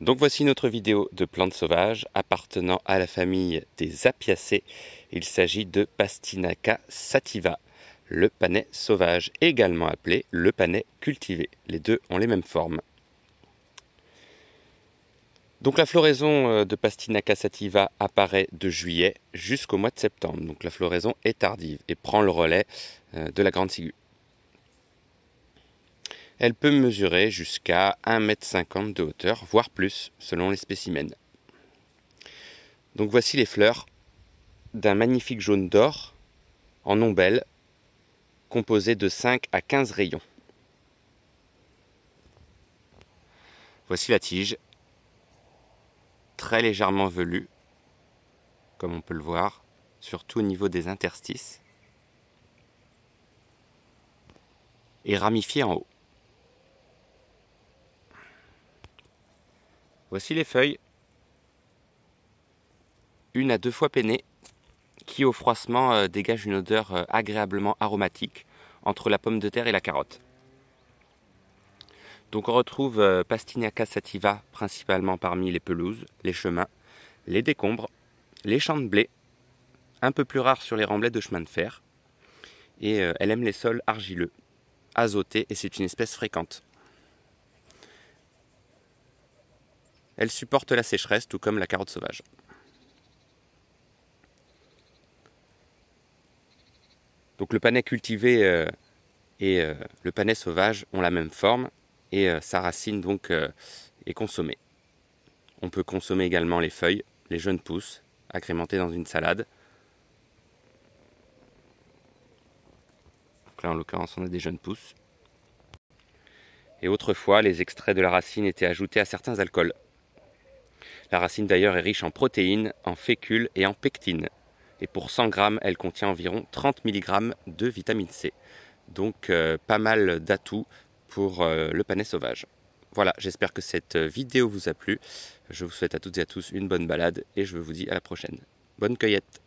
Donc voici notre vidéo de plantes sauvages appartenant à la famille des apiacées. Il s'agit de Pastinaca sativa, le panais sauvage, également appelé le panais cultivé. Les deux ont les mêmes formes. Donc la floraison euh, de Pastinaca sativa apparaît de juillet jusqu'au mois de septembre. Donc la floraison est tardive et prend le relais euh, de la grande ciguë. Elle peut mesurer jusqu'à 1,50 m de hauteur, voire plus, selon les spécimens. Donc voici les fleurs d'un magnifique jaune d'or en ombelle, composé de 5 à 15 rayons. Voici la tige, très légèrement velue, comme on peut le voir, surtout au niveau des interstices, et ramifiée en haut. Voici les feuilles. Une à deux fois peinées, qui au froissement euh, dégage une odeur euh, agréablement aromatique entre la pomme de terre et la carotte. Donc on retrouve euh, Pastinaca sativa principalement parmi les pelouses, les chemins, les décombres, les champs de blé, un peu plus rare sur les remblais de chemin de fer. Et elle aime les sols argileux, azotés, et c'est une espèce fréquente. Elle supporte la sécheresse tout comme la carotte sauvage. Donc le panais cultivé euh, et euh, le panais sauvage ont la même forme et euh, sa racine donc est consommée. On peut consommer également les feuilles, les jeunes pousses, agrémentées dans une salade. Donc là en l'occurrence on a des jeunes pousses. Et autrefois les extraits de la racine étaient ajoutés à certains alcools. La racine d'ailleurs est riche en protéines, en fécules et en pectine. Et pour 100 grammes, elle contient environ 30 mg de vitamine C. Donc euh, pas mal d'atouts pour euh, le panais sauvage. Voilà, j'espère que cette euh, vidéo vous a plu. Je vous souhaite à toutes et à tous une bonne balade et je vous dis à la prochaine. Bonne cueillette